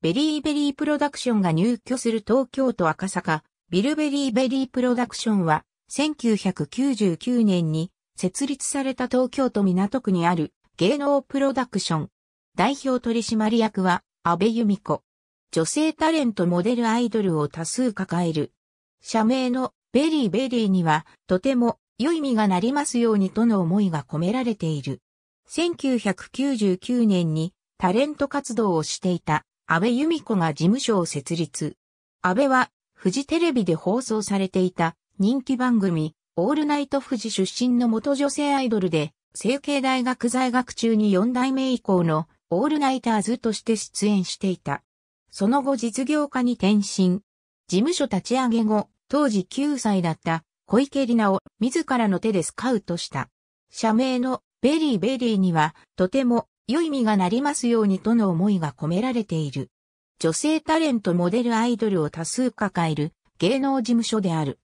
ベリーベリープロダクションが入居する東京都赤坂、ビルベリーベリープロダクションは、1999年に設立された東京都港区にある芸能プロダクション。代表取締役は、安倍由美子。女性タレントモデルアイドルを多数抱える。社名のベリーベリーには、とても良い実がなりますようにとの思いが込められている。1999年にタレント活動をしていた安倍由美子が事務所を設立。安倍は、富士テレビで放送されていた人気番組、オールナイト富士出身の元女性アイドルで、成形大学在学中に4代目以降のオールナイターズとして出演していた。その後実業家に転身。事務所立ち上げ後、当時9歳だった小池里奈を自らの手でスカウトした。社名のベリーベリーにはとても良い実がなりますようにとの思いが込められている。女性タレントモデルアイドルを多数抱える芸能事務所である。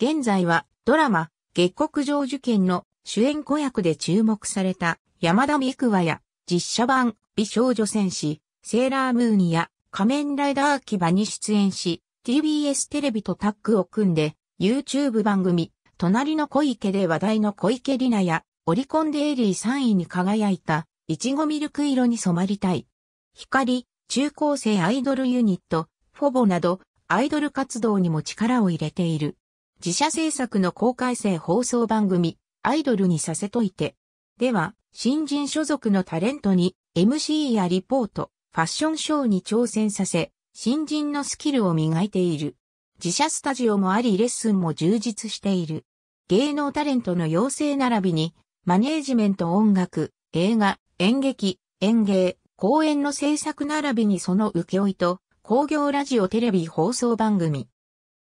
現在はドラマ、月国上受験の主演子役で注目された山田美久和や実写版美少女戦士、セーラームーニや仮面ライダー秋葉に出演し、TBS テレビとタッグを組んで YouTube 番組、隣の小池で話題の小池里奈やオリコンデイリー3位に輝いたいちごミルク色に染まりたい。光、中高生アイドルユニット、フォボなど、アイドル活動にも力を入れている。自社制作の公開生放送番組、アイドルにさせといて。では、新人所属のタレントに MC やリポート、ファッションショーに挑戦させ、新人のスキルを磨いている。自社スタジオもありレッスンも充実している。芸能タレントの養成並びに、マネージメント音楽、映画、演劇、演芸、公演の制作並びにその請負と、工業ラジオテレビ放送番組、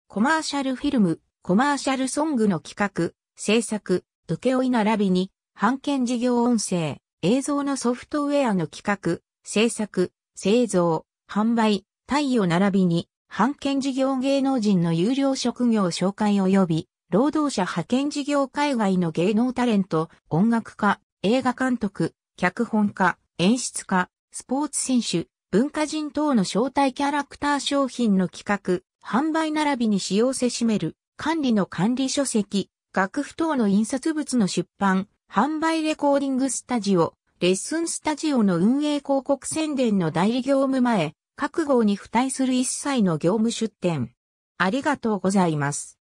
コマーシャルフィルム、コマーシャルソングの企画、制作、請負並びに、版権事業音声、映像のソフトウェアの企画、制作、製造、販売、対応並びに、版権事業芸能人の有料職業紹介及び、労働者派遣事業海外の芸能タレント、音楽家、映画監督、脚本家、演出家、スポーツ選手、文化人等の招待キャラクター商品の企画、販売並びに使用せしめる、管理の管理書籍、楽譜等の印刷物の出版、販売レコーディングスタジオ、レッスンスタジオの運営広告宣伝の代理業務前、各号に付帯する一切の業務出展。ありがとうございます。